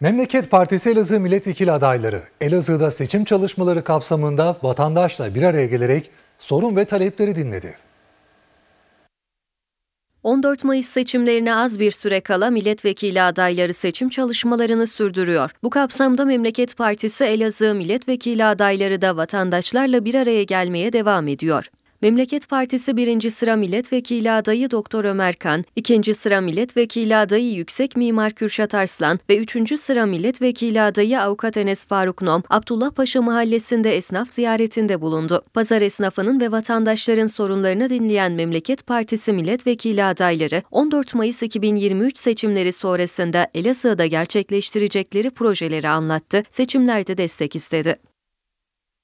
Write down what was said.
Memleket Partisi Elazığ milletvekili adayları Elazığ'da seçim çalışmaları kapsamında vatandaşla bir araya gelerek sorun ve talepleri dinledi. 14 Mayıs seçimlerine az bir süre kala milletvekili adayları seçim çalışmalarını sürdürüyor. Bu kapsamda Memleket Partisi Elazığ milletvekili adayları da vatandaşlarla bir araya gelmeye devam ediyor. Memleket Partisi 1. sıra milletvekili adayı Doktor Ömer Kan, 2. sıra milletvekili adayı Yüksek Mimar Kürşat Arslan ve 3. sıra milletvekili adayı Avukat Enes Faruk Nom, Abdullah Paşa mahallesinde esnaf ziyaretinde bulundu. Pazar esnafının ve vatandaşların sorunlarını dinleyen Memleket Partisi milletvekili adayları 14 Mayıs 2023 seçimleri sonrasında Elazığ'da gerçekleştirecekleri projeleri anlattı, seçimlerde destek istedi.